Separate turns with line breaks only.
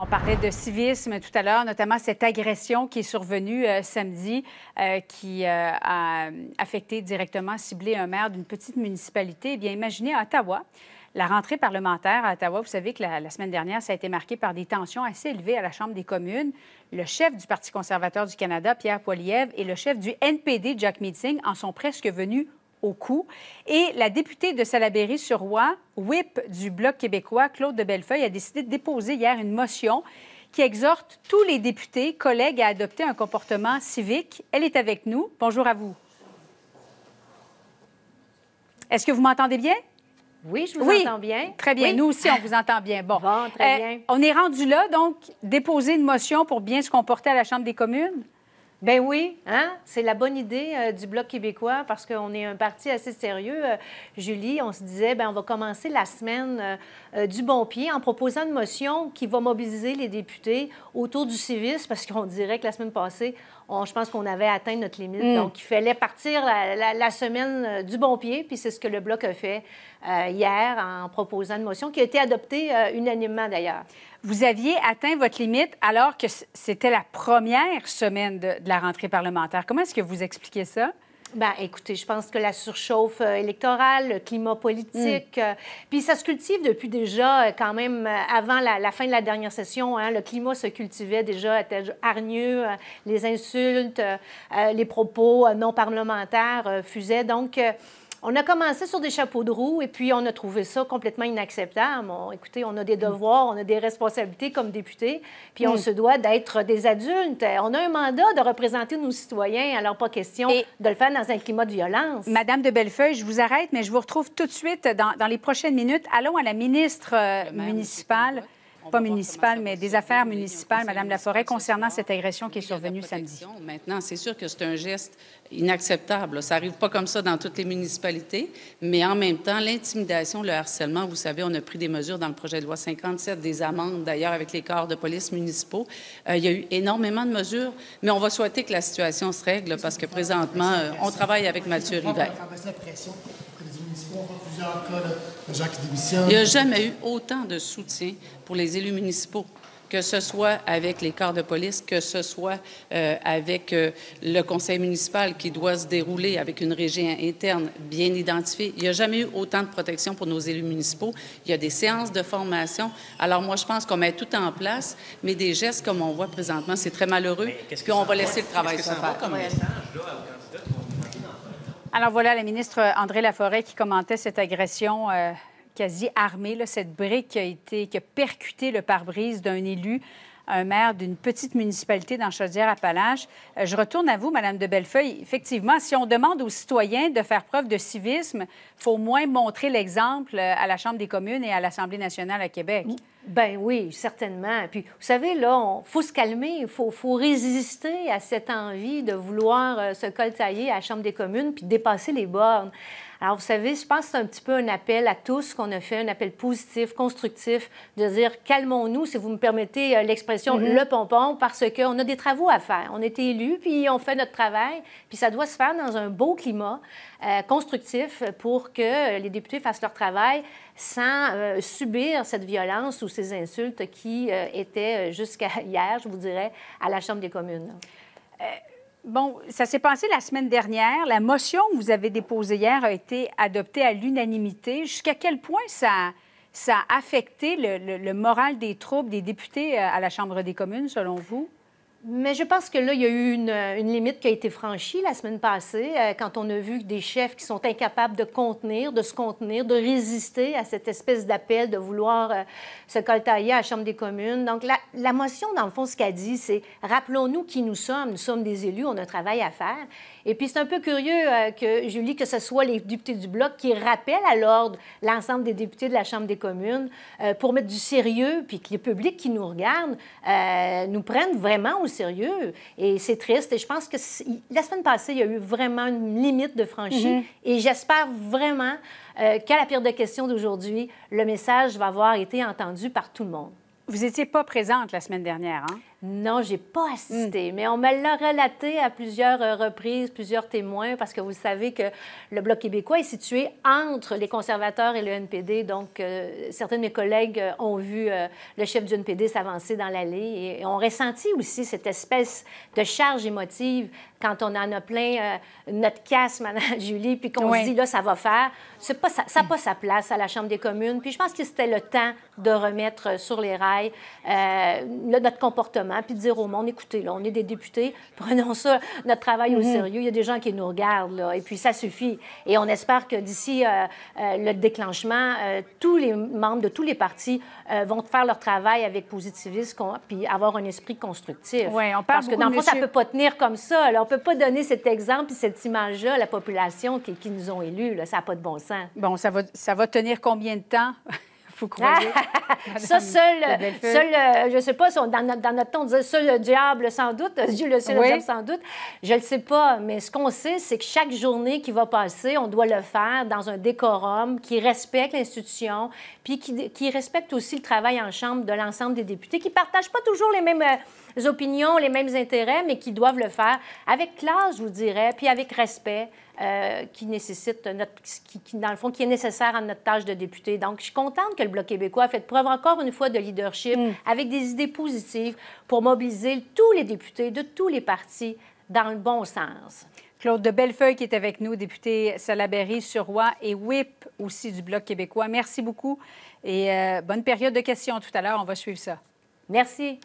On parlait de civisme tout à l'heure, notamment cette agression qui est survenue euh, samedi, euh, qui euh, a affecté directement, ciblé un maire d'une petite municipalité. Eh bien, imaginez à Ottawa, la rentrée parlementaire à Ottawa, vous savez que la, semaine dernière, ça a été marqué par des tensions assez élevées à la Chambre des communes. Le chef du Parti conservateur du Canada, Pierre Poilievre, et le chef du NPD, Jack Meeting, en sont presque venus et la députée de Salaberry-sur-Roi, whip du Bloc québécois, Claude de Bellefeuille, a décidé de déposer hier une motion qui exhorte tous les députés, collègues, à adopter un comportement civique. Elle est avec nous. Bonjour à vous. Est-ce que vous m'entendez bien? Oui, je vous entends bien. Très bien. Nous aussi, on vous entend bien. Bon. très euh, bien. On est rendu là, donc, déposer une motion pour bien se comporter à la Chambre des communes? Ben oui, hein? c'est la bonne idée euh, du Bloc québécois parce qu'on est un parti assez sérieux. Euh, Julie, on se
disait, ben, on va commencer la semaine euh, du bon pied en proposant une motion qui va mobiliser les députés autour du civisme parce qu'on dirait que la semaine passée, je pense qu'on avait atteint notre limite. Mm. Donc, il fallait partir la semaine du bon pied, puis c'est ce que le Bloc a fait.
Euh, hier en proposant une motion qui a été adoptée euh, unanimement d'ailleurs. Vous aviez atteint votre limite alors que c'était la première semaine de, la rentrée parlementaire. Comment est-ce que vous expliquez ça? Ben, écoutez, je pense que la surchauffe euh, électorale, le climat
politique,
mm. puis ça se cultive depuis déjà, quand même, avant la, fin de la dernière session, hein. le climat se cultivait déjà, était hargneux, les insultes, les propos non parlementaires fusaient. Donc, on a commencé sur des chapeaux de roue et puis on a trouvé ça complètement inacceptable. écoutez, on a des devoirs, on a des responsabilités comme députés, puis on mm. se doit d'être des adultes. On a un mandat de représenter nos citoyens, alors
pas question de le faire dans un climat de violence. Madame de Bellefeuille, je vous arrête, mais je vous retrouve tout de suite dans, les prochaines minutes. Allons à la ministre euh, municipale pas municipales, mais des affaires municipales, Madame Laforêt, concernant cette agression qui est survenue samedi.
Maintenant, c'est sûr que c'est un geste inacceptable. Ça n'arrive pas comme ça dans toutes les municipalités, mais en même temps, l'intimidation, le harcèlement, vous savez, on a pris des mesures dans le projet de loi 57, des amendes d'ailleurs avec les corps de police municipaux. Euh, il y a eu énormément de mesures, mais on va souhaiter que la situation se règle parce que présentement, euh, on travaille avec Mathieu Rivet.
Euh,
Il n'y a
jamais eu autant de soutien pour les élus municipaux que ce soit avec les corps de police, que ce soit euh, avec euh, le conseil municipal qui doit se dérouler avec une régie interne bien identifiée. Il n'y a jamais eu autant de protection pour nos élus municipaux. Il y a des séances de formation. Alors moi, je pense qu'on met tout en place, mais des gestes comme on voit présentement, c'est très malheureux. Puis on va laisser le travail se faire. Comme
alors voilà la ministre André Laforêt qui commentait cette agression euh, quasi armée, cette brique a, été, qui a percuté le pare-brise d'un élu un maire d'une petite municipalité dans Chaudière-Appalaches. Euh, je retourne à vous, Madame de Bellefeuille. Effectivement, si on demande aux citoyens de faire preuve de civisme, il faut moins montrer l'exemple euh, à la Chambre des communes et à l'Assemblée nationale à Québec. Ben oui, certainement. Puis, vous savez, là, il faut se calmer, il faut, résister à cette envie de vouloir euh,
se coltailler à la Chambre des communes puis dépasser les bornes. Alors, vous savez, je pense que c'est un petit peu un appel à tous qu'on a fait, un appel positif, constructif, de dire calmons-nous, si vous me permettez euh, l'expression mm-hmm. le pompon, parce qu'on a des travaux à faire. On a été élus, puis on fait notre travail, puis ça doit se faire dans un beau climat euh, constructif pour que les députés fassent leur travail sans euh, subir cette violence ou ces insultes qui étaient
jusqu'à hier, je vous dirais, à la Chambre des communes. Bon, ça s'est passé la semaine dernière. La motion que vous avez déposée hier a été adoptée à l'unanimité. Jusqu'à quel point ça, a affecté le moral des troupes des députés euh, à la Chambre des communes, selon vous? Mais je pense que là, il y a eu une, euh, limite qui a été franchie
la semaine passée euh, quand on a vu des chefs qui sont incapables de contenir, de se contenir, de résister à cette espèce d'appel de vouloir euh, se coltailler à la Chambre des communes. Donc, la, la motion, dans le fond, ce qu'elle dit, c'est rappelons-nous qui nous sommes. Nous sommes des élus, on a un travail à faire. Et puis, c'est un peu curieux que, Julie, que ce soit les députés du Bloc qui rappellent à l'ordre l'ensemble des députés de la Chambre des communes pour mettre du sérieux, puis que les publics qui nous regardent nous prennent vraiment aussi sérieux et c'est triste. Et je pense que la semaine passée, il y a eu vraiment une limite de franchie. Mhm. Et j'espère vraiment euh, qu'à la pire de questions d'aujourd'hui, le message va avoir été entendu par tout le monde. Vous n'étiez pas présente la semaine dernière, hein? Non, j'ai pas assisté, hmm. mais on me l'a relaté à plusieurs euh, reprises, plusieurs témoins, parce que vous savez que le Bloc québécois est situé entre les conservateurs et le NPD. Donc, euh, certains de mes collègues euh, ont vu le chef du NPD s'avancer dans l'allée et, ont ressenti aussi cette espèce de charge émotive quand on en a plein notre casse, Madame Julie, puis qu'on se dit là, ça va faire. C'est pas, ça n'a pas sa place à la Chambre des communes. Puis je pense que c'était le temps de remettre sur les rails notre comportement et puis dire au monde, écoutez, là, on est des députés, prenons ça, notre travail au mhm. sérieux, il y a des gens qui nous regardent, là, et puis ça suffit. Et on espère que d'ici euh, euh, le déclenchement, euh, tous les membres de tous les partis vont faire leur travail avec positivisme, puis avoir un esprit constructif. Oui, on parle Parce que dans le fond, ça peut pas tenir comme ça. On On peut pas donner cet exemple et cette image-là à la population qui, nous ont élus. Là. Ça n'a pas de bon sens.
Bon, ça va, ça va
tenir combien de temps? faut croire. ça, seul, seul euh, je ne sais pas, dans, notre, dans, notre temps, on disait seul le diable, sans doute, Dieu le sans doute. Je ne le sais pas, mais ce qu'on sait, c'est que chaque journée qui va passer, on doit le faire dans un décorum qui respecte l'institution, puis qui, qui, respecte aussi le travail en Chambre de l'ensemble des députés, qui ne partagent pas toujours les mêmes euh, opinions, les mêmes intérêts, mais qui doivent le faire avec classe, je vous dirais, puis avec respect. Euh, qui nécessite notre, qui, dans le fond, qui est nécessaire à notre tâche de député. Donc, je suis contente que le Bloc québécois ait fait preuve encore une fois de leadership mm. avec des idées
positives pour mobiliser tous les députés de tous les partis dans le bon sens. Claude de Bellefeuille qui est avec nous, député Salaberry, Suroy et WIP aussi du Bloc québécois. Merci beaucoup et euh, bonne période de questions tout à l'heure. On va suivre ça. Merci.